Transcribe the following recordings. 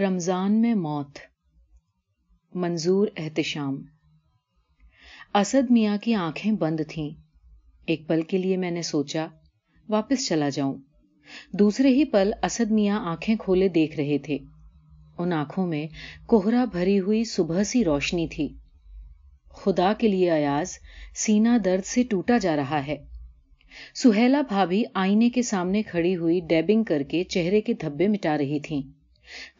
रमज़ान में मौत मंजूर एहतशाम असद मियाँ की आंखें बंद थीं एक पल के लिए मैंने सोचा वापस चला जाऊं दूसरे ही पल असद मियाँ आंखें खोले देख रहे थे उन आंखों में कोहरा भरी हुई सुबह सी रोशनी थी खुदा के लिए आयाज सीना दर्द से टूटा जा रहा है सुहेला भाभी आईने के सामने खड़ी हुई डेबिंग करके चेहरे के धब्बे मिटा रही थीं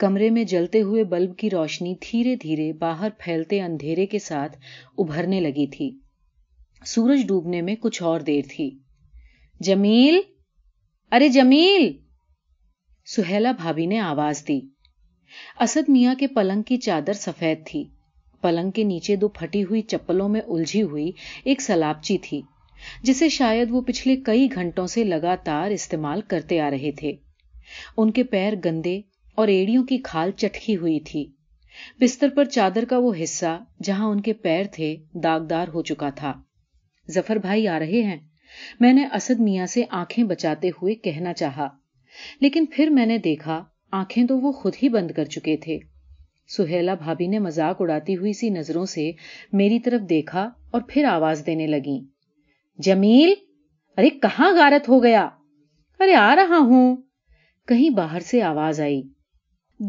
कमरे में जलते हुए बल्ब की रोशनी धीरे धीरे बाहर फैलते अंधेरे के साथ उभरने लगी थी सूरज डूबने में कुछ और देर थी जमील अरे जमील सुहेला भाभी ने आवाज दी असद मिया के पलंग की चादर सफेद थी पलंग के नीचे दो फटी हुई चप्पलों में उलझी हुई एक सलाबची थी जिसे शायद वो पिछले कई घंटों से लगातार इस्तेमाल करते आ रहे थे उनके पैर गंदे और एड़ियों की खाल चटकी हुई थी बिस्तर पर चादर का वो हिस्सा जहां उनके पैर थे दागदार हो चुका था जफर भाई आ रहे हैं मैंने असद मियाँ से आंखें बचाते हुए कहना चाहा लेकिन फिर मैंने देखा आंखें तो वो खुद ही बंद कर चुके थे सुहेला भाभी ने मजाक उड़ाती हुई सी नजरों से मेरी तरफ देखा और फिर आवाज देने लगी जमील अरे कहां गारत हो गया अरे आ रहा हूं कहीं बाहर से आवाज आई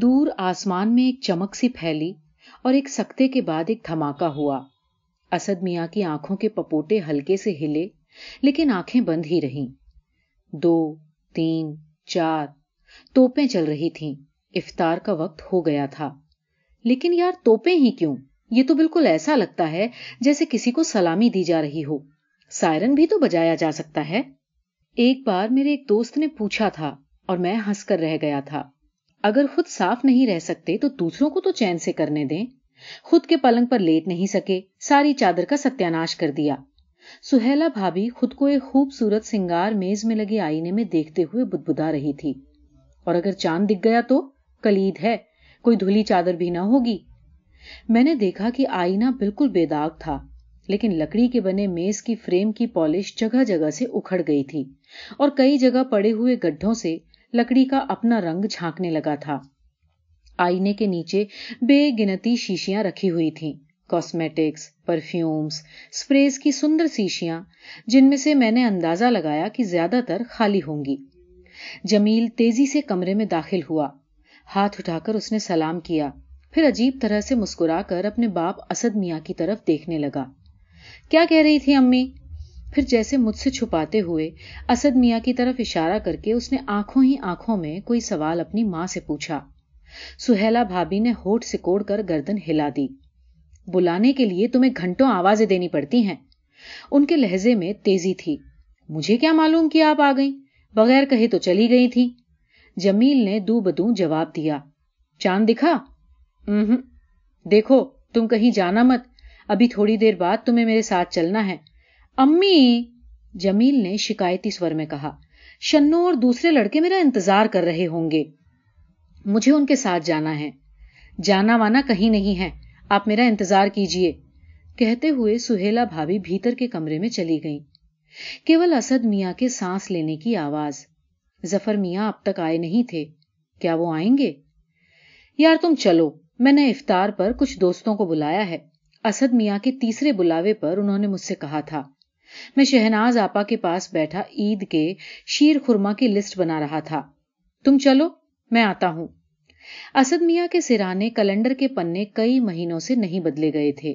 दूर आसमान में एक चमक सी फैली और एक सख्ते के बाद एक धमाका हुआ असद मियाँ की आंखों के पपोटे हल्के से हिले लेकिन आंखें बंद ही रहीं दो तीन चार तोपें चल रही थीं इफ्तार का वक्त हो गया था लेकिन यार तोपें ही क्यों ये तो बिल्कुल ऐसा लगता है जैसे किसी को सलामी दी जा रही हो सायरन भी तो बजाया जा सकता है एक बार मेरे एक दोस्त ने पूछा था और मैं हंसकर रह गया था अगर खुद साफ नहीं रह सकते तो दूसरों को तो चैन से करने दें खुद के पलंग पर लेट नहीं सके सारी चादर का सत्यानाश कर दिया सुहेला भाभी खुद को एक खूबसूरत सिंगार मेज में लगे आईने में देखते हुए बुदबुदा रही थी और अगर चांद दिख गया तो कलीद है कोई धुली चादर भी ना होगी मैंने देखा कि आईना बिल्कुल बेदाग था लेकिन लकड़ी के बने मेज की फ्रेम की पॉलिश जगह जगह से उखड़ गई थी और कई जगह पड़े हुए गड्ढों से लकड़ी का अपना रंग झांकने लगा था आईने के नीचे बेगिनती शीशियां रखी हुई थीं कॉस्मेटिक्स परफ्यूम्स स्प्रेज की सुंदर शीशियां जिनमें से मैंने अंदाजा लगाया कि ज्यादातर खाली होंगी जमील तेजी से कमरे में दाखिल हुआ हाथ उठाकर उसने सलाम किया फिर अजीब तरह से मुस्कुराकर अपने बाप असद मिया की तरफ देखने लगा क्या कह रही थी अम्मी फिर जैसे मुझसे छुपाते हुए असद मिया की तरफ इशारा करके उसने आंखों ही आंखों में कोई सवाल अपनी मां से पूछा सुहेला भाभी ने होठ सिकोड़ कर गर्दन हिला दी बुलाने के लिए तुम्हें घंटों आवाजें देनी पड़ती हैं उनके लहजे में तेजी थी मुझे क्या मालूम कि आप आ गई बगैर कहे तो चली गई थी जमील ने दू बदू जवाब दिया चांद दिखा देखो तुम कहीं जाना मत अभी थोड़ी देर बाद तुम्हें मेरे साथ चलना है अम्मी जमील ने शिकायती स्वर में कहा शन्नो और दूसरे लड़के मेरा इंतजार कर रहे होंगे मुझे उनके साथ जाना है जाना वाना कहीं नहीं है आप मेरा इंतजार कीजिए कहते हुए सुहेला भाभी भीतर के कमरे में चली गई केवल असद मिया के सांस लेने की आवाज जफर मिया अब तक आए नहीं थे क्या वो आएंगे यार तुम चलो मैंने इफ्तार पर कुछ दोस्तों को बुलाया है असद मिया के तीसरे बुलावे पर उन्होंने मुझसे कहा था मैं शहनाज आपा के पास बैठा ईद के शीर खुरमा की लिस्ट बना रहा था तुम चलो मैं आता हूं असद मिया के सिराने कैलेंडर के पन्ने कई महीनों से नहीं बदले गए थे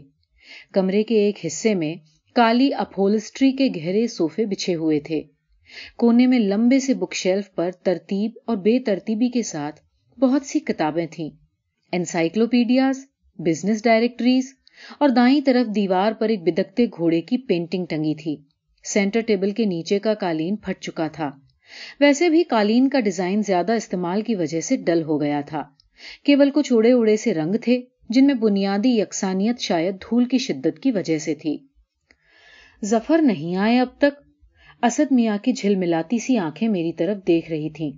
कमरे के एक हिस्से में काली अपहोलस्ट्री के गहरे सोफे बिछे हुए थे कोने में लंबे से बुकशेल्फ पर तरतीब और बेतरतीबी के साथ बहुत सी किताबें थीं एनसाइक्लोपीडियाज बिजनेस डायरेक्टरीज और दाई तरफ दीवार पर एक बिदकते घोड़े की पेंटिंग टंगी थी सेंटर टेबल के नीचे का कालीन फट चुका था वैसे भी कालीन का डिजाइन ज्यादा इस्तेमाल की वजह से डल हो गया था केवल कुछ उड़े उड़े से रंग थे जिनमें बुनियादी यकसानियत शायद धूल की शिद्दत की वजह से थी जफर नहीं आए अब तक असद मिया की झिलमिलाती सी आंखें मेरी तरफ देख रही थी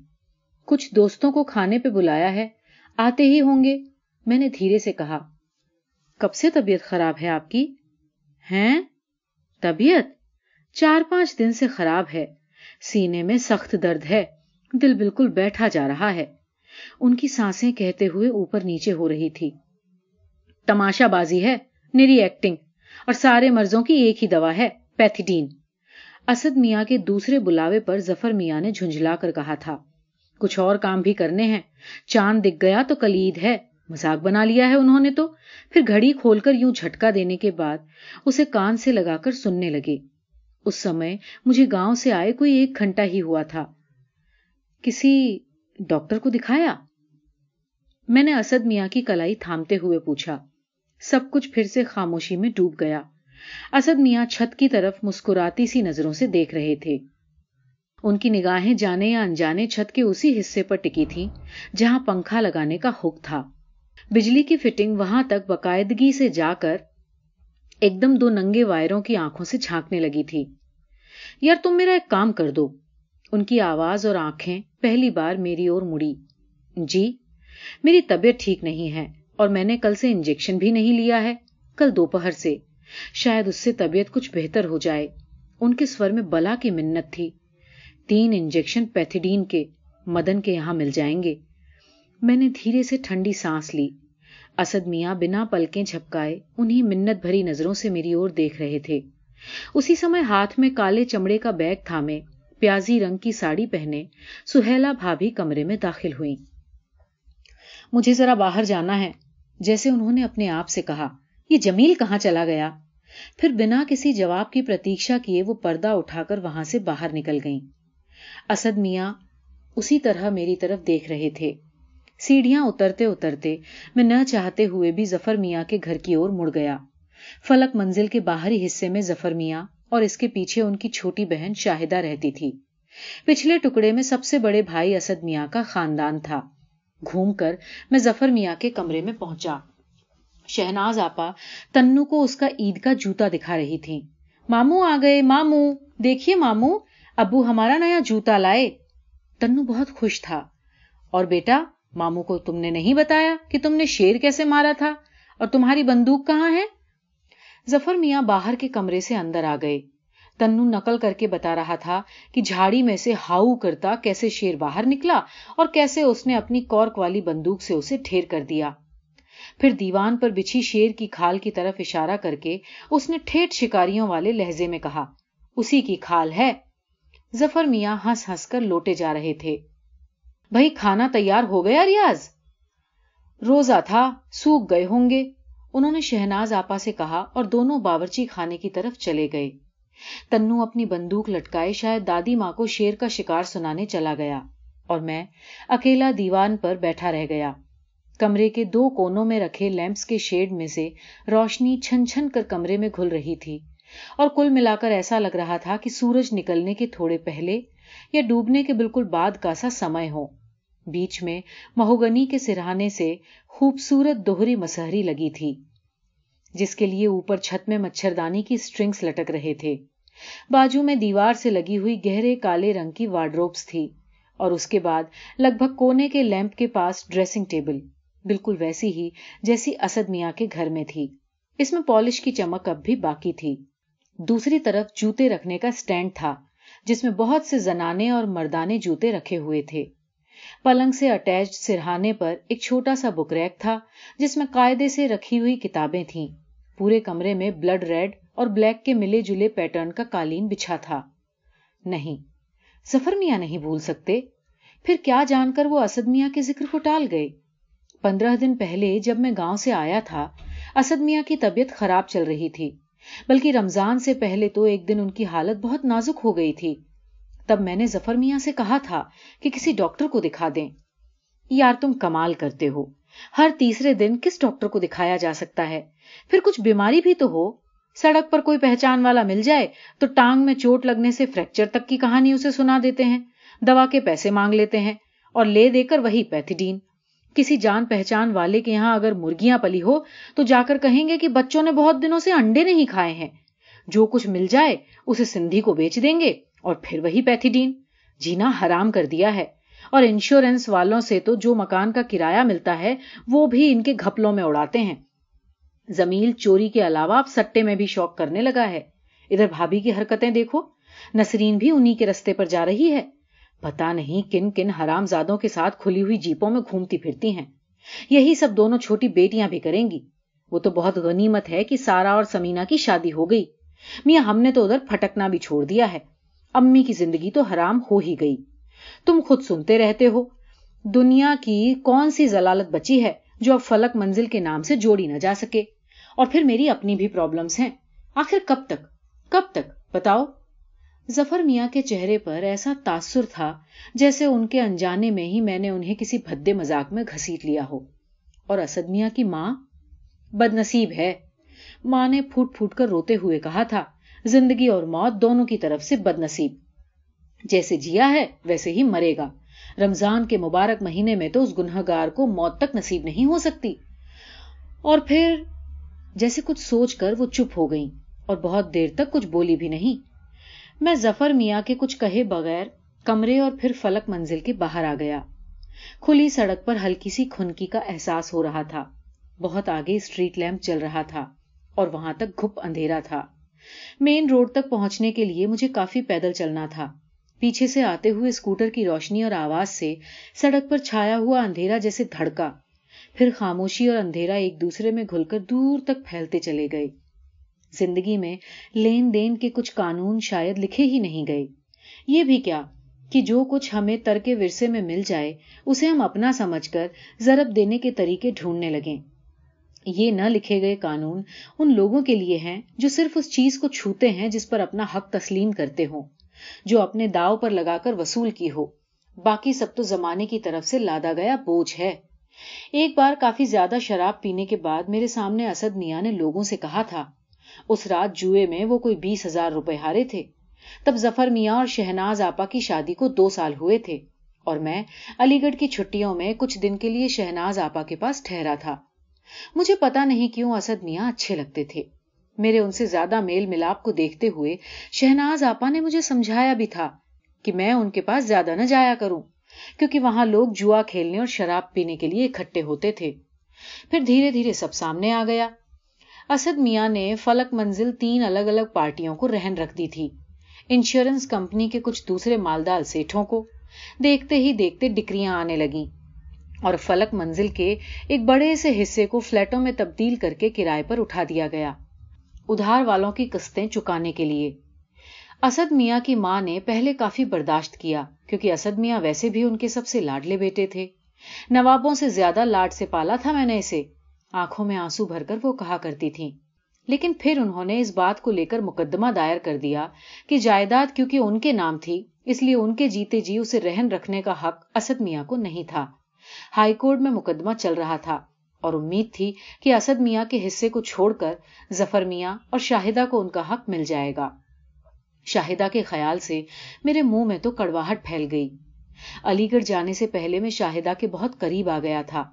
कुछ दोस्तों को खाने पर बुलाया है आते ही होंगे मैंने धीरे से कहा कब से तबीयत खराब है आपकी हैं तबीयत चार पांच दिन से खराब है सीने में सख्त दर्द है दिल बिल्कुल बैठा जा रहा है उनकी सांसें कहते हुए ऊपर नीचे हो रही थी तमाशाबाजी है निरी एक्टिंग और सारे मर्जों की एक ही दवा है पैथिडीन असद मिया के दूसरे बुलावे पर जफर मिया ने झुंझलाकर कहा था कुछ और काम भी करने हैं चांद दिख गया तो कलीद है मजाक बना लिया है उन्होंने तो फिर घड़ी खोलकर यूं झटका देने के बाद उसे कान से लगाकर सुनने लगे उस समय मुझे गांव से आए कोई एक घंटा ही हुआ था किसी डॉक्टर को दिखाया मैंने असद मिया की कलाई थामते हुए पूछा सब कुछ फिर से खामोशी में डूब गया असद मिया छत की तरफ मुस्कुराती सी नजरों से देख रहे थे उनकी निगाहें जाने या अनजाने छत के उसी हिस्से पर टिकी थीं जहां पंखा लगाने का हुक था बिजली की फिटिंग वहां तक बाकायदगी से जाकर एकदम दो नंगे वायरों की आंखों से झांकने लगी थी यार तुम मेरा एक काम कर दो उनकी आवाज और आंखें पहली बार मेरी ओर मुड़ी जी मेरी तबीयत ठीक नहीं है और मैंने कल से इंजेक्शन भी नहीं लिया है कल दोपहर से शायद उससे तबीयत कुछ बेहतर हो जाए उनके स्वर में बला की मिन्नत थी तीन इंजेक्शन पैथिडीन के मदन के यहां मिल जाएंगे मैंने धीरे से ठंडी सांस ली असद मियाँ बिना पलकें झपकाए उन्हीं मिन्नत भरी नजरों से मेरी ओर देख रहे थे उसी समय हाथ में काले चमड़े का बैग थामे प्याजी रंग की साड़ी पहने सुहेला भाभी कमरे में दाखिल हुई मुझे जरा बाहर जाना है जैसे उन्होंने अपने आप से कहा ये जमील कहां चला गया फिर बिना किसी जवाब की प्रतीक्षा किए वो पर्दा उठाकर वहां से बाहर निकल गई असद मियाँ उसी तरह मेरी तरफ देख रहे थे सीढ़ियां उतरते उतरते मैं न चाहते हुए भी जफर मियाँ के घर की ओर मुड़ गया फलक मंजिल के बाहरी हिस्से में जफर मियाँ और इसके पीछे उनकी छोटी बहन शाहिदा रहती थी पिछले टुकड़े में सबसे बड़े भाई असद मियाँ का खानदान था घूमकर मैं जफर मियाँ के कमरे में पहुंचा शहनाज आपा तन्नू को उसका ईद का जूता दिखा रही थी मामू आ गए मामू देखिए मामू अबू हमारा नया जूता लाए तन्नू बहुत खुश था और बेटा मामू को तुमने नहीं बताया कि तुमने शेर कैसे मारा था और तुम्हारी बंदूक कहां है जफर मियाँ बाहर के कमरे से अंदर आ गए तन्नू नकल करके बता रहा था कि झाड़ी में से हाउ करता कैसे शेर बाहर निकला और कैसे उसने अपनी कॉर्क वाली बंदूक से उसे ढेर कर दिया फिर दीवान पर बिछी शेर की खाल की तरफ इशारा करके उसने ठेठ शिकारियों वाले लहजे में कहा उसी की खाल है जफर मियाँ हंस हंसकर लोटे जा रहे थे भाई खाना तैयार हो गया रियाज रोजा था सूख गए होंगे उन्होंने शहनाज आपा से कहा और दोनों बावरची खाने की तरफ चले गए तन्नू अपनी बंदूक लटकाए शायद दादी मां को शेर का शिकार सुनाने चला गया और मैं अकेला दीवान पर बैठा रह गया कमरे के दो कोनों में रखे लैंप्स के शेड में से रोशनी छन छन कर कमरे में घुल रही थी और कुल मिलाकर ऐसा लग रहा था कि सूरज निकलने के थोड़े पहले या डूबने के बिल्कुल बाद का सा समय हो बीच में महोगनी के सिराने से खूबसूरत दोहरी मसहरी लगी थी जिसके लिए ऊपर छत में मच्छरदानी की स्ट्रिंग्स लटक रहे थे बाजू में दीवार से लगी हुई गहरे काले रंग की वार्ड्रोब्स थी और उसके बाद लगभग कोने के लैंप के पास ड्रेसिंग टेबल बिल्कुल वैसी ही जैसी असद मिया के घर में थी इसमें पॉलिश की चमक अब भी बाकी थी दूसरी तरफ जूते रखने का स्टैंड था जिसमें बहुत से जनाने और मर्दाने जूते रखे हुए थे पलंग से अटैच सिरहाने पर एक छोटा सा बुक रैक था जिसमें कायदे से रखी हुई किताबें थीं पूरे कमरे में ब्लड रेड और ब्लैक के मिले जुले पैटर्न का कालीन बिछा था नहीं सफर मियाँ नहीं भूल सकते फिर क्या जानकर वो असद मियाँ के जिक्र को टाल गए पंद्रह दिन पहले जब मैं गांव से आया था असद मियाँ की तबीयत खराब चल रही थी बल्कि रमजान से पहले तो एक दिन उनकी हालत बहुत नाजुक हो गई थी तब मैंने जफर मिया से कहा था कि किसी डॉक्टर को दिखा दें यार तुम कमाल करते हो हर तीसरे दिन किस डॉक्टर को दिखाया जा सकता है फिर कुछ बीमारी भी तो हो सड़क पर कोई पहचान वाला मिल जाए तो टांग में चोट लगने से फ्रैक्चर तक की कहानी उसे सुना देते हैं दवा के पैसे मांग लेते हैं और ले देकर वही पैथिडीन किसी जान पहचान वाले के यहां अगर मुर्गियां पली हो तो जाकर कहेंगे कि बच्चों ने बहुत दिनों से अंडे नहीं खाए हैं जो कुछ मिल जाए उसे सिंधी को बेच देंगे और फिर वही पैथीडीन जीना हराम कर दिया है और इंश्योरेंस वालों से तो जो मकान का किराया मिलता है वो भी इनके घपलों में उड़ाते हैं जमील चोरी के अलावा अब सट्टे में भी शौक करने लगा है इधर भाभी की हरकतें देखो नसरीन भी उन्हीं के रस्ते पर जा रही है पता नहीं किन किन हरामजादों के साथ खुली हुई जीपों में घूमती फिरती हैं यही सब दोनों छोटी बेटियां भी करेंगी वो तो बहुत गनीमत है कि सारा और समीना की शादी हो गई मिया हमने तो उधर फटकना भी छोड़ दिया है अम्मी की जिंदगी तो हराम हो ही गई तुम खुद सुनते रहते हो दुनिया की कौन सी जलालत बची है जो अब फलक मंजिल के नाम से जोड़ी ना जा सके और फिर मेरी अपनी भी प्रॉब्लम्स हैं आखिर कब तक कब तक बताओ जफर मिया के चेहरे पर ऐसा तासुर था जैसे उनके अनजाने में ही मैंने उन्हें किसी भद्दे मजाक में घसीट लिया हो और असद मिया की मां बदनसीब है मां ने फूट फूट कर रोते हुए कहा था जिंदगी और मौत दोनों की तरफ से बदनसीब जैसे जिया है वैसे ही मरेगा रमजान के मुबारक महीने में तो उस गुनहगार को मौत तक नसीब नहीं हो सकती और फिर जैसे कुछ सोचकर वो चुप हो गई और बहुत देर तक कुछ बोली भी नहीं मैं जफर मिया के कुछ कहे बगैर कमरे और फिर फलक मंजिल के बाहर आ गया खुली सड़क पर हल्की सी खुनकी का एहसास हो रहा था बहुत आगे स्ट्रीट लैंप चल रहा था और वहां तक घुप अंधेरा था मेन रोड तक पहुंचने के लिए मुझे काफी पैदल चलना था पीछे से आते हुए स्कूटर की रोशनी और आवाज से सड़क पर छाया हुआ अंधेरा जैसे धड़का फिर खामोशी और अंधेरा एक दूसरे में घुलकर दूर तक फैलते चले गए जिंदगी में लेन देन के कुछ कानून शायद लिखे ही नहीं गए ये भी क्या कि जो कुछ हमें तर के विरसे में मिल जाए उसे हम अपना समझकर जरब देने के तरीके ढूंढने लगें ये न लिखे गए कानून उन लोगों के लिए हैं जो सिर्फ उस चीज को छूते हैं जिस पर अपना हक तस्लीम करते हो जो अपने दाव पर लगाकर वसूल की हो बाकी सब तो जमाने की तरफ से लादा गया बोझ है एक बार काफी ज्यादा शराब पीने के बाद मेरे सामने असद मिया ने लोगों से कहा था उस रात जुए में वो कोई बीस हजार रुपए हारे थे तब जफर मिया और शहनाज आपा की शादी को दो साल हुए थे और मैं अलीगढ़ की छुट्टियों में कुछ दिन के लिए शहनाज आपा के पास ठहरा था मुझे पता नहीं क्यों असद मियाँ अच्छे लगते थे मेरे उनसे ज्यादा मेल मिलाप को देखते हुए शहनाज आपा ने मुझे समझाया भी था कि मैं उनके पास ज्यादा न जाया करूं क्योंकि वहां लोग जुआ खेलने और शराब पीने के लिए इकट्ठे होते थे फिर धीरे धीरे सब सामने आ गया असद मिया ने फलक मंजिल तीन अलग अलग पार्टियों को रहन रख दी थी इंश्योरेंस कंपनी के कुछ दूसरे मालदार सेठों को देखते ही देखते डिक्रियां आने लगीं और फलक मंजिल के एक बड़े से हिस्से को फ्लैटों में तब्दील करके किराए पर उठा दिया गया उधार वालों की किस्तें चुकाने के लिए असद मियाँ की मां ने पहले काफी बर्दाश्त किया क्योंकि असद मियाँ वैसे भी उनके सबसे लाडले बेटे थे नवाबों से ज्यादा लाड से पाला था मैंने इसे आंखों में आंसू भरकर वो कहा करती थी लेकिन फिर उन्होंने इस बात को लेकर मुकदमा दायर कर दिया कि जायदाद क्योंकि उनके नाम थी इसलिए उनके जीते जी उसे रहन रखने का हक असद मियाँ को नहीं था हाईकोर्ट में मुकदमा चल रहा था और उम्मीद थी कि असद मियाँ के हिस्से को छोड़कर जफर मियाँ और शाहिदा को उनका हक मिल जाएगा शाहिदा के ख्याल से मेरे मुंह में तो कड़वाहट फैल गई अलीगढ़ जाने से पहले मैं शाहिदा के बहुत करीब आ गया था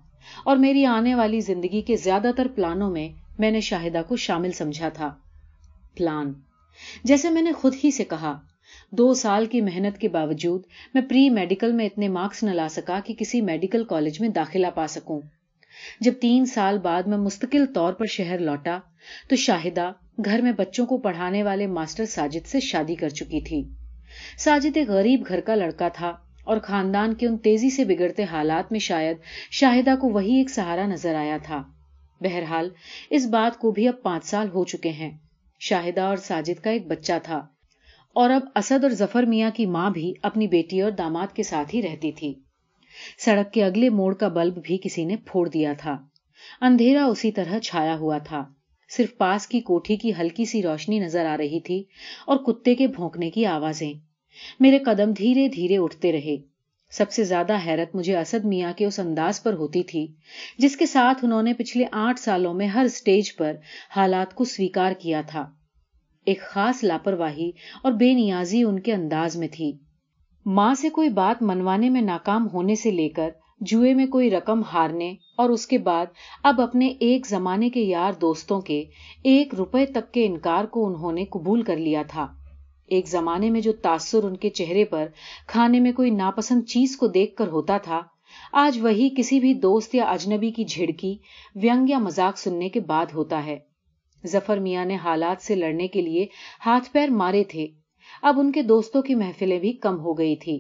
और मेरी आने वाली जिंदगी के ज्यादातर प्लानों में मैंने शाहिदा को शामिल समझा था प्लान जैसे मैंने खुद ही से कहा दो साल की मेहनत के बावजूद मैं प्री मेडिकल में इतने मार्क्स न ला सका कि किसी मेडिकल कॉलेज में दाखिला पा सकूं जब तीन साल बाद मैं मुस्तकिल तौर पर शहर लौटा तो शाहिदा घर में बच्चों को पढ़ाने वाले मास्टर साजिद से शादी कर चुकी थी साजिद एक गरीब घर का लड़का था और खानदान के उन तेजी से बिगड़ते हालात में शायद शाहिदा को वही एक सहारा नजर आया था बहरहाल इस बात को भी अब पांच साल हो चुके हैं शाहिदा और साजिद का एक बच्चा था और अब असद और जफर मिया की मां भी अपनी बेटी और दामाद के साथ ही रहती थी सड़क के अगले मोड़ का बल्ब भी किसी ने फोड़ दिया था अंधेरा उसी तरह छाया हुआ था सिर्फ पास की कोठी की हल्की सी रोशनी नजर आ रही थी और कुत्ते के भोंकने की आवाजें मेरे कदम धीरे धीरे उठते रहे सबसे ज्यादा हैरत मुझे असद मिया के उस अंदाज पर होती थी जिसके साथ उन्होंने पिछले आठ सालों में हर स्टेज पर हालात को स्वीकार किया था एक खास लापरवाही और बेनियाजी उनके अंदाज में थी मां से कोई बात मनवाने में नाकाम होने से लेकर जुए में कोई रकम हारने और उसके बाद अब अपने एक जमाने के यार दोस्तों के एक रुपए तक के इनकार को उन्होंने कबूल कर लिया था एक जमाने में जो तासुर उनके चेहरे पर खाने में कोई नापसंद चीज को देखकर होता था आज वही किसी भी दोस्त या अजनबी की झिड़की व्यंग या मजाक सुनने के बाद होता है जफर मिया ने हालात से लड़ने के लिए हाथ पैर मारे थे अब उनके दोस्तों की महफिलें भी कम हो गई थी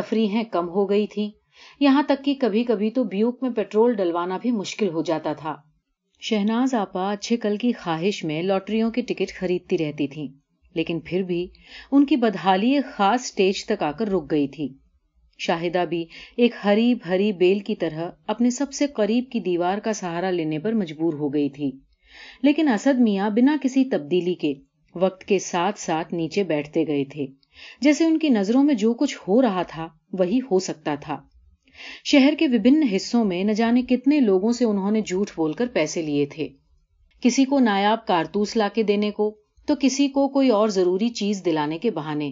तफरीहें कम हो गई थी यहां तक कि कभी कभी तो ब्यूक में पेट्रोल डलवाना भी मुश्किल हो जाता था शहनाज आपा अच्छे कल की ख्वाहिश में लॉटरियों की टिकट खरीदती रहती थी लेकिन फिर भी उनकी बदहाली एक खास स्टेज तक आकर रुक गई थी शाहिदा भी एक हरी भरी बेल की तरह अपने सबसे करीब की दीवार का सहारा लेने पर मजबूर हो गई थी लेकिन असद मियाँ बिना किसी तब्दीली के वक्त के साथ साथ नीचे बैठते गए थे जैसे उनकी नजरों में जो कुछ हो रहा था वही हो सकता था शहर के विभिन्न हिस्सों में न जाने कितने लोगों से उन्होंने झूठ बोलकर पैसे लिए थे किसी को नायाब कारतूस लाके देने को तो किसी को कोई और जरूरी चीज दिलाने के बहाने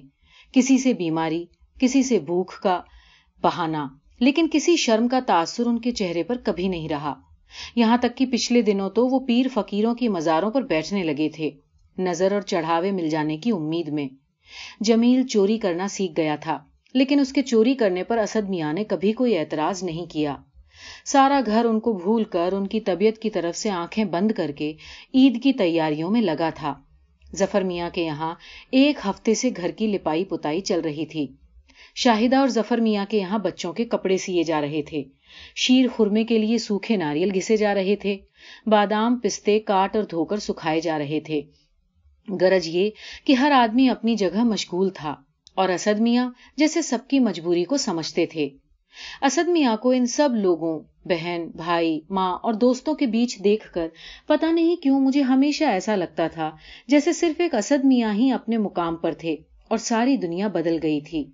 किसी से बीमारी किसी से भूख का बहाना लेकिन किसी शर्म का तासुर उनके चेहरे पर कभी नहीं रहा यहाँ तक कि पिछले दिनों तो वो पीर फकीरों की मज़ारों पर बैठने लगे थे नज़र और चढ़ावे मिल जाने की उम्मीद में जमील चोरी करना सीख गया था लेकिन उसके चोरी करने पर असद मिया ने कभी कोई ऐतराज नहीं किया सारा घर उनको भूल कर उनकी तबीयत की तरफ से आंखें बंद करके ईद की तैयारियों में लगा था जफर मिया के यहाँ एक हफ्ते से घर की लिपाई पुताई चल रही थी शाहिदा और जफर मिया के यहाँ बच्चों के कपड़े सिए जा रहे थे शीर खुरमे के लिए सूखे नारियल घिसे जा रहे थे बादाम पिस्ते काट और धोकर सुखाए जा रहे थे गरज ये कि हर आदमी अपनी जगह मशगूल था और असद मिया जैसे सबकी मजबूरी को समझते थे असद मिया को इन सब लोगों बहन भाई माँ और दोस्तों के बीच देखकर पता नहीं क्यों मुझे हमेशा ऐसा लगता था जैसे सिर्फ एक असद मिया ही अपने मुकाम पर थे और सारी दुनिया बदल गई थी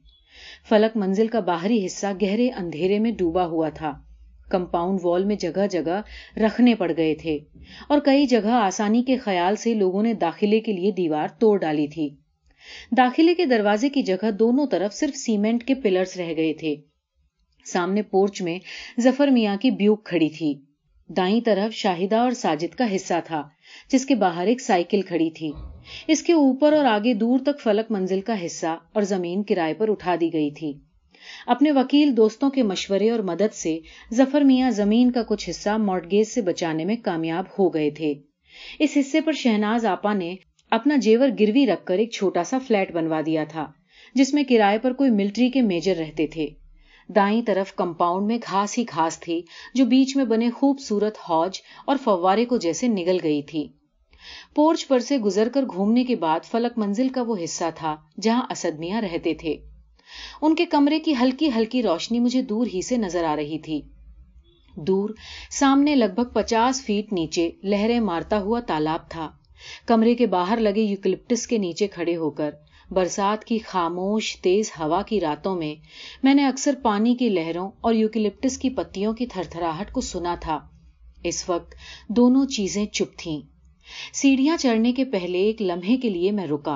फलक मंजिल का बाहरी हिस्सा गहरे अंधेरे में डूबा हुआ था कंपाउंड वॉल में जगह जगह रखने पड़ गए थे और कई जगह आसानी के ख्याल से लोगों ने दाखिले के लिए दीवार तोड़ डाली थी दाखिले के दरवाजे की जगह दोनों तरफ सिर्फ सीमेंट के पिलर्स रह गए थे सामने पोर्च में जफर मिया की ब्यूक खड़ी थी दाई तरफ शाहिदा और साजिद का हिस्सा था जिसके बाहर एक साइकिल खड़ी थी इसके ऊपर और आगे दूर तक फलक मंजिल का हिस्सा और जमीन किराए पर उठा दी गई थी अपने वकील दोस्तों के मशवरे और मदद से जफर मियाँ जमीन का कुछ हिस्सा मॉडगेज से बचाने में कामयाब हो गए थे इस हिस्से पर शहनाज आपा ने अपना जेवर गिरवी रखकर एक छोटा सा फ्लैट बनवा दिया था जिसमें किराए पर कोई मिलिट्री के मेजर रहते थे दाई तरफ कंपाउंड में घास ही घास थी जो बीच में बने खूबसूरत हौज और फवारे को जैसे निगल गई थी पोर्च पर से गुजरकर घूमने के बाद फलक मंजिल का वो हिस्सा था जहां असदमिया रहते थे उनके कमरे की हल्की हल्की रोशनी मुझे दूर ही से नजर आ रही थी दूर सामने लगभग पचास फीट नीचे लहरें मारता हुआ तालाब था कमरे के बाहर लगे यूकलिप्टस के नीचे खड़े होकर बरसात की खामोश तेज हवा की रातों में मैंने अक्सर पानी की लहरों और यूकिलिप्टिस की पत्तियों की थरथराहट को सुना था इस वक्त दोनों चीजें चुप थीं सीढ़ियां चढ़ने के पहले एक लम्हे के लिए मैं रुका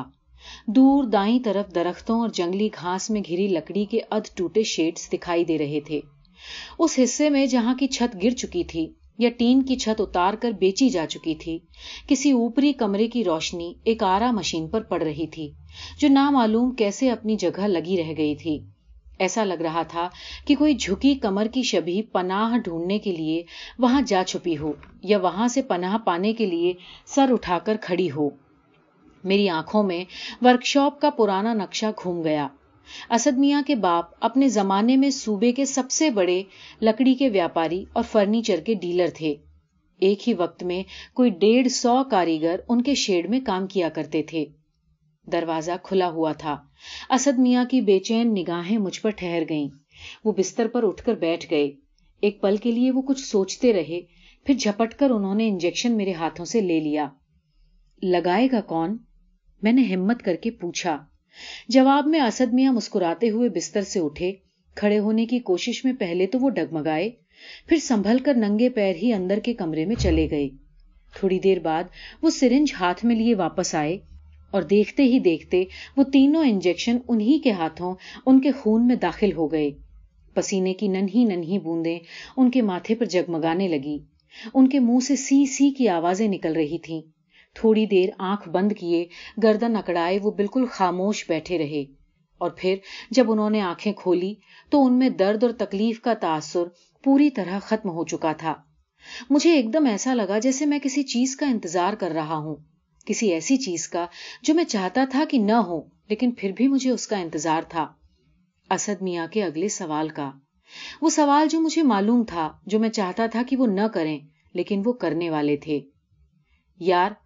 दूर दाई तरफ दरख्तों और जंगली घास में घिरी लकड़ी के अध टूटे शेड्स दिखाई दे रहे थे उस हिस्से में जहां की छत गिर चुकी थी या टीन की छत उतार कर बेची जा चुकी थी किसी ऊपरी कमरे की रोशनी एक आरा मशीन पर पड़ रही थी जो नामालूम कैसे अपनी जगह लगी रह गई थी ऐसा लग रहा था कि कोई झुकी कमर की शबी पनाह ढूंढने के लिए वहां जा छुपी हो या वहां से पनाह पाने के लिए सर उठाकर खड़ी हो मेरी आंखों में वर्कशॉप का पुराना नक्शा घूम गया असद मिया के बाप अपने ज़माने में सूबे के सबसे बड़े लकड़ी के व्यापारी और फर्नीचर के डीलर थे एक ही वक्त में कोई डेढ़ सौ कारीगर उनके शेड में काम किया करते थे दरवाजा खुला हुआ था असद मिया की बेचैन निगाहें मुझ पर ठहर गईं वो बिस्तर पर उठकर बैठ गए एक पल के लिए वो कुछ सोचते रहे फिर झपट कर उन्होंने इंजेक्शन मेरे हाथों से ले लिया लगाएगा कौन मैंने हिम्मत करके पूछा जवाब में असद मियां मुस्कुराते हुए बिस्तर से उठे खड़े होने की कोशिश में पहले तो वो डगमगाए फिर संभल कर नंगे पैर ही अंदर के कमरे में चले गए थोड़ी देर बाद वो सिरिंज हाथ में लिए वापस आए और देखते ही देखते वो तीनों इंजेक्शन उन्हीं के हाथों उनके खून में दाखिल हो गए पसीने की नन्ही नन्ही बूंदें उनके माथे पर जगमगाने लगी उनके मुंह से सी सी की आवाजें निकल रही थीं थोड़ी देर आंख बंद किए गर्दन अकड़ाए वो बिल्कुल खामोश बैठे रहे और फिर जब उन्होंने आंखें खोली तो उनमें दर्द और तकलीफ का तासुर पूरी तरह खत्म हो चुका था मुझे एकदम ऐसा लगा जैसे मैं किसी चीज का इंतजार कर रहा हूं किसी ऐसी चीज का जो मैं चाहता था कि न हो लेकिन फिर भी मुझे उसका इंतजार था असद मिया के अगले सवाल का वो सवाल जो मुझे मालूम था जो मैं चाहता था कि वो न करें लेकिन वो करने वाले थे यार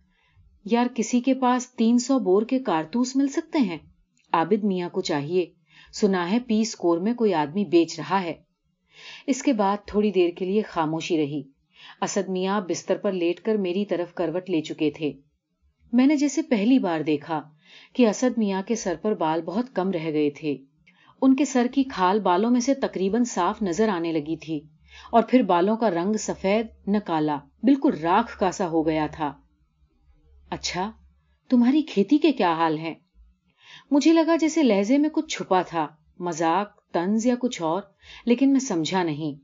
यार किसी के पास तीन सौ बोर के कारतूस मिल सकते हैं आबिद मिया को चाहिए सुना है पी स्कोर में कोई आदमी बेच रहा है इसके बाद थोड़ी देर के लिए खामोशी रही असद मिया बिस्तर पर लेट कर मेरी तरफ करवट ले चुके थे मैंने जैसे पहली बार देखा कि असद मिया के सर पर बाल बहुत कम रह गए थे उनके सर की खाल बालों में से तकरीबन साफ नजर आने लगी थी और फिर बालों का रंग सफेद न काला बिल्कुल राख का सा हो गया था अच्छा तुम्हारी खेती के क्या हाल है मुझे लगा जैसे लहजे में कुछ छुपा था मजाक तंज या कुछ और लेकिन मैं समझा नहीं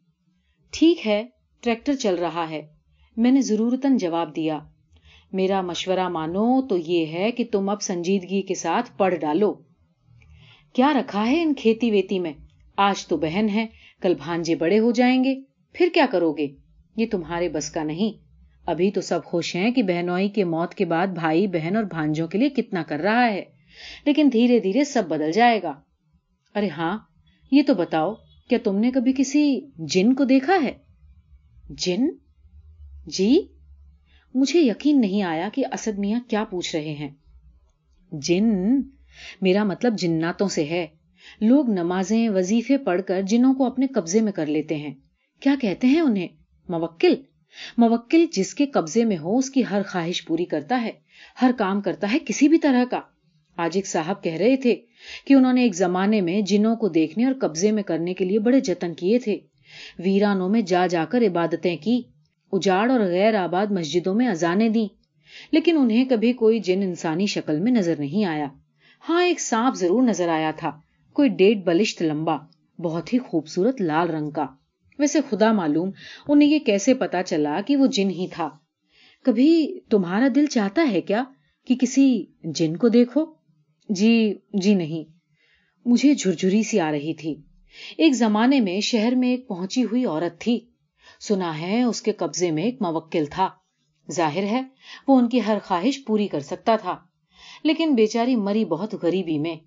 ठीक है ट्रैक्टर चल रहा है मैंने जरूरतन जवाब दिया मेरा मशवरा मानो तो यह है कि तुम अब संजीदगी के साथ पढ़ डालो क्या रखा है इन खेती वेती में आज तो बहन है कल भांजे बड़े हो जाएंगे फिर क्या करोगे ये तुम्हारे बस का नहीं अभी तो सब खुश हैं कि बहनोई के मौत के बाद भाई बहन और भांजों के लिए कितना कर रहा है लेकिन धीरे धीरे सब बदल जाएगा अरे हां ये तो बताओ क्या तुमने कभी किसी जिन को देखा है जिन जी मुझे यकीन नहीं आया कि असद मिया क्या पूछ रहे हैं जिन मेरा मतलब जिन्नातों से है लोग नमाजें वजीफे पढ़कर जिनों को अपने कब्जे में कर लेते हैं क्या कहते हैं उन्हें मवक्किल मवक्किल जिसके कब्जे में हो उसकी हर ख्वाहिश पूरी करता है हर काम करता है किसी भी तरह का आज एक साहब कह रहे थे कि उन्होंने एक जमाने में जिनों को देखने और कब्जे में करने के लिए बड़े जतन किए थे वीरानों में जा जाकर इबादतें की उजाड़ और गैर आबाद मस्जिदों में अजाने दी लेकिन उन्हें कभी कोई जिन इंसानी शक्ल में नजर नहीं आया हाँ एक सांप जरूर नजर आया था कोई डेढ़ बलिश्त लंबा बहुत ही खूबसूरत लाल रंग का वैसे खुदा मालूम उन्हें यह कैसे पता चला कि वो जिन ही था कभी तुम्हारा दिल चाहता है क्या कि किसी जिन को देखो जी जी नहीं मुझे झुरझुरी सी आ रही थी एक जमाने में शहर में एक पहुंची हुई औरत थी सुना है उसके कब्जे में एक मवक्किल था जाहिर है वो उनकी हर ख्वाहिश पूरी कर सकता था लेकिन बेचारी मरी बहुत गरीबी में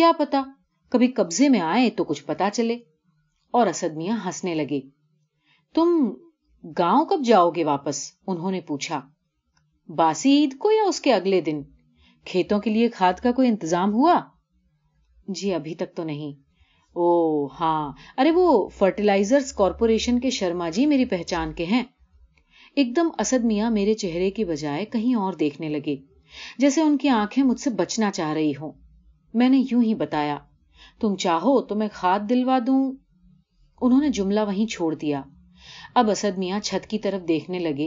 क्या पता कभी कब्जे में आए तो कुछ पता चले और असद मिया हंसने लगे तुम गांव कब जाओगे वापस उन्होंने पूछा बासी ईद को या उसके अगले दिन खेतों के लिए खाद का कोई इंतजाम हुआ जी अभी तक तो नहीं ओ हाँ अरे वो फर्टिलाइजर्स कॉरपोरेशन के शर्मा जी मेरी पहचान के हैं एकदम असद मिया मेरे चेहरे की बजाय कहीं और देखने लगे जैसे उनकी आंखें मुझसे बचना चाह रही हो मैंने यूं ही बताया तुम चाहो तो मैं खाद दिलवा दूं उन्होंने जुमला वहीं छोड़ दिया अब असद मियाँ छत की तरफ देखने लगे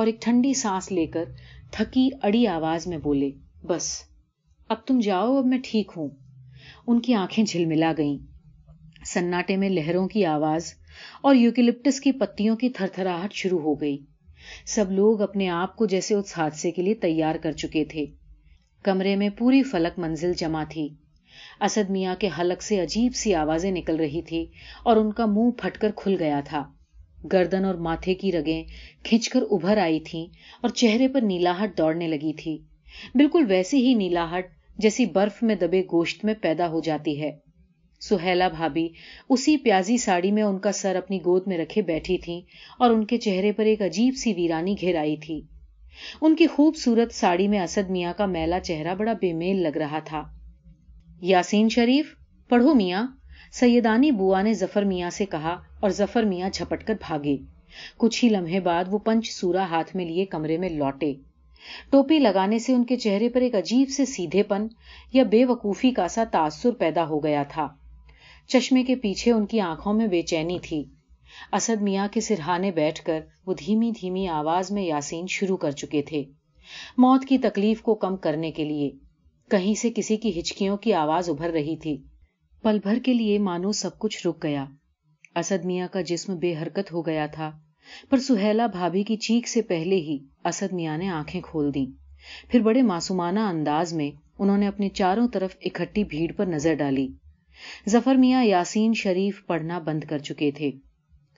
और एक ठंडी सांस लेकर थकी अड़ी आवाज में बोले बस अब तुम जाओ अब मैं ठीक हूं उनकी आंखें झिलमिला गईं सन्नाटे में लहरों की आवाज और यूकिलिप्टस की पत्तियों की थरथराहट शुरू हो गई सब लोग अपने आप को जैसे उस हादसे के लिए तैयार कर चुके थे कमरे में पूरी फलक मंजिल जमा थी असद मियाँ के हलक से अजीब सी आवाज़ें निकल रही थी और उनका मुंह फटकर खुल गया था गर्दन और माथे की रगें खिंचकर उभर आई थीं और चेहरे पर नीलाहट दौड़ने लगी थी बिल्कुल वैसी ही नीलाहट जैसी बर्फ में दबे गोश्त में पैदा हो जाती है सुहेला भाभी उसी प्याजी साड़ी में उनका सर अपनी गोद में रखे बैठी थी और उनके चेहरे पर एक अजीब सी वीरानी घिर आई थी उनकी खूबसूरत साड़ी में असद मियाँ का मैला चेहरा बड़ा बेमेल लग रहा था यासीन शरीफ पढ़ो मियाँ सैदानी बुआ ने जफर मिया से कहा और जफर मिया झपट कर भागे कुछ ही लम्हे बाद वो पंच सूरा हाथ में लिए कमरे में लौटे टोपी लगाने से उनके चेहरे पर एक अजीब से सीधेपन या बेवकूफ़ी का सा तासुर पैदा हो गया था चश्मे के पीछे उनकी आंखों में बेचैनी थी असद मिया के सिरहाने बैठकर वो धीमी धीमी आवाज में यासीन शुरू कर चुके थे मौत की तकलीफ को कम करने के लिए कहीं से किसी की हिचकियों की आवाज उभर रही थी पल भर के लिए मानो सब कुछ रुक गया असद मिया का जिस्म बेहरकत हो गया था पर सुहेला भाभी की चीख से पहले ही असद मिया ने आंखें खोल दी फिर बड़े मासूमाना अंदाज में उन्होंने अपने चारों तरफ इकट्ठी भीड़ पर नजर डाली जफर मिया यासीन शरीफ पढ़ना बंद कर चुके थे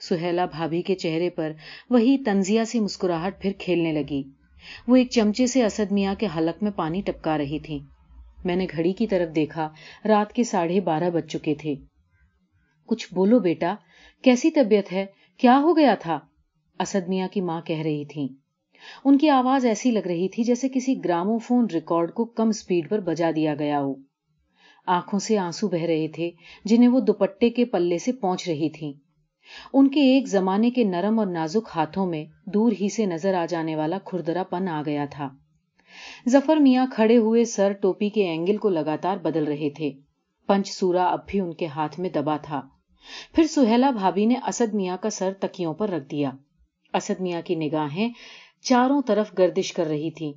सुहेला भाभी के चेहरे पर वही तंजिया सी मुस्कुराहट फिर खेलने लगी वो एक चमचे से असद मिया के हलक में पानी टपका रही थी मैंने घड़ी की तरफ देखा रात के साढ़े बारह बज चुके थे कुछ बोलो बेटा कैसी तबियत है क्या हो गया था असद मिया की मां कह रही थी उनकी आवाज ऐसी लग रही थी जैसे किसी ग्रामोफोन रिकॉर्ड को कम स्पीड पर बजा दिया गया हो आंखों से आंसू बह रहे थे जिन्हें वो दुपट्टे के पल्ले से पहुंच रही थी उनके एक जमाने के नरम और नाजुक हाथों में दूर ही से नजर आ जाने वाला खुरदरापन आ गया था जफर मिया खड़े हुए सर टोपी के एंगल को लगातार बदल रहे थे पंचसूरा अब भी उनके हाथ में दबा था फिर सुहेला भाभी ने असद मिया का सर तकियों पर रख दिया असद मिया की निगाहें चारों तरफ गर्दिश कर रही थी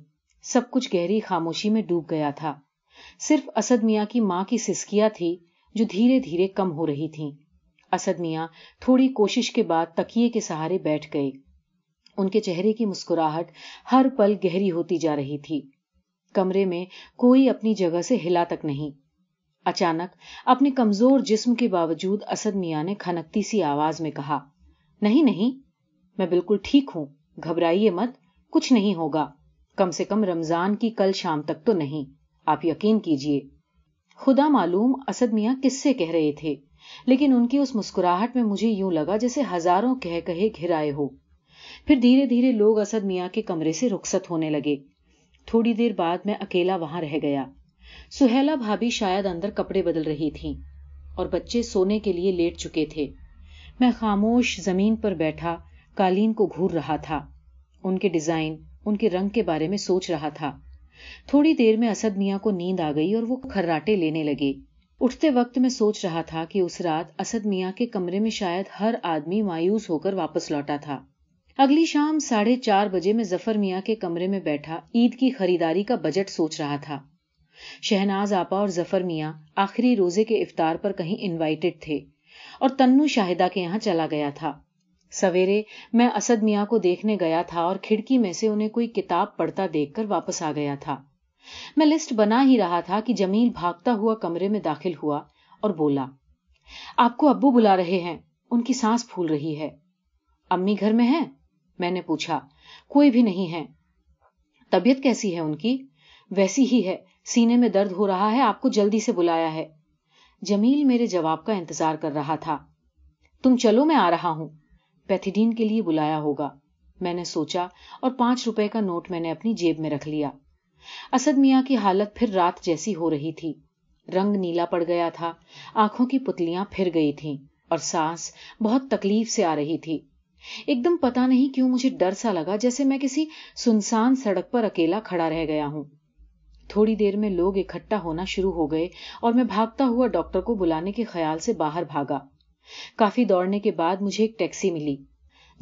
सब कुछ गहरी खामोशी में डूब गया था सिर्फ असद मिया की मां की सिस्किया थी जो धीरे धीरे कम हो रही थी असद मिया थोड़ी कोशिश के बाद तकिए के सहारे बैठ गए उनके चेहरे की मुस्कुराहट हर पल गहरी होती जा रही थी कमरे में कोई अपनी जगह से हिला तक नहीं अचानक अपने कमजोर जिस्म के बावजूद असद मियाँ ने खनकती सी आवाज में कहा नहीं नहीं मैं बिल्कुल ठीक हूं घबराइए मत कुछ नहीं होगा कम से कम रमजान की कल शाम तक तो नहीं आप यकीन कीजिए खुदा मालूम असद मियाँ किससे कह रहे थे लेकिन उनकी उस मुस्कुराहट में मुझे यूं लगा जैसे हजारों कह कहे घिराए हो फिर धीरे धीरे लोग असद मियाँ के कमरे से रुखसत होने लगे थोड़ी देर बाद मैं अकेला वहां रह गया सुहेला भाभी शायद अंदर कपड़े बदल रही थी और बच्चे सोने के लिए लेट चुके थे मैं खामोश जमीन पर बैठा कालीन को घूर रहा था उनके डिजाइन उनके रंग के बारे में सोच रहा था थोड़ी देर में असद मियाँ को नींद आ गई और वो खर्राटे लेने लगे उठते वक्त मैं सोच रहा था कि उस रात असद मियाँ के कमरे में शायद हर आदमी मायूस होकर वापस लौटा था अगली शाम साढ़े चार बजे में जफर मिया के कमरे में बैठा ईद की खरीदारी का बजट सोच रहा था शहनाज आपा और जफर मिया आखिरी रोजे के इफ्तार पर कहीं इनवाइटेड थे और तन्नू शाहिदा के यहां चला गया था सवेरे मैं असद मिया को देखने गया था और खिड़की में से उन्हें कोई किताब पढ़ता देखकर वापस आ गया था मैं लिस्ट बना ही रहा था कि जमील भागता हुआ कमरे में दाखिल हुआ और बोला आपको अब्बू बुला रहे हैं उनकी सांस फूल रही है अम्मी घर में है मैंने पूछा कोई भी नहीं है तबियत कैसी है उनकी वैसी ही है सीने में दर्द हो रहा है आपको जल्दी से बुलाया है जमील मेरे जवाब का इंतजार कर रहा था तुम चलो मैं आ रहा हूं पैथिडीन के लिए बुलाया होगा मैंने सोचा और पांच रुपए का नोट मैंने अपनी जेब में रख लिया असद मिया की हालत फिर रात जैसी हो रही थी रंग नीला पड़ गया था आंखों की पुतलियां फिर गई थीं और सांस बहुत तकलीफ से आ रही थी एकदम पता नहीं क्यों मुझे डर सा लगा जैसे मैं किसी सुनसान सड़क पर अकेला खड़ा रह गया हूं थोड़ी देर में लोग इकट्ठा होना शुरू हो गए और मैं भागता हुआ डॉक्टर को बुलाने के ख्याल से बाहर भागा काफी दौड़ने के बाद मुझे एक टैक्सी मिली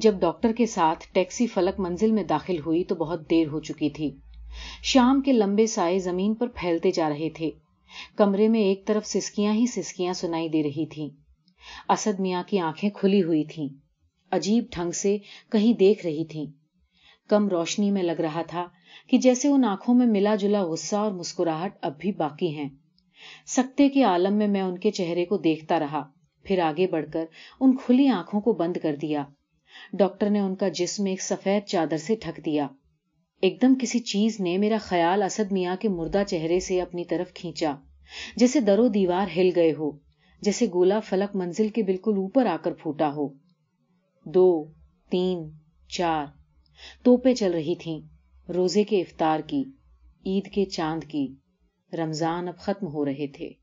जब डॉक्टर के साथ टैक्सी फलक मंजिल में दाखिल हुई तो बहुत देर हो चुकी थी शाम के लंबे साए जमीन पर फैलते जा रहे थे कमरे में एक तरफ सिस्कियां ही सिस्कियां सुनाई दे रही थी असद मिया की आंखें खुली हुई थीं अजीब ढंग से कहीं देख रही थी कम रोशनी में लग रहा था कि जैसे उन आंखों में मिला जुला गुस्सा और मुस्कुराहट अब भी बाकी है सकते के आलम में मैं उनके चेहरे को देखता रहा फिर आगे बढ़कर उन खुली आंखों को बंद कर दिया डॉक्टर ने उनका जिसम एक सफेद चादर से ढक दिया एकदम किसी चीज ने मेरा ख्याल असद मिया के मुर्दा चेहरे से अपनी तरफ खींचा जैसे दरो दीवार हिल गए हो जैसे गोला फलक मंजिल के बिल्कुल ऊपर आकर फूटा हो दो तीन चार तोपे चल रही थी रोजे के इफ्तार की ईद के चांद की रमजान अब खत्म हो रहे थे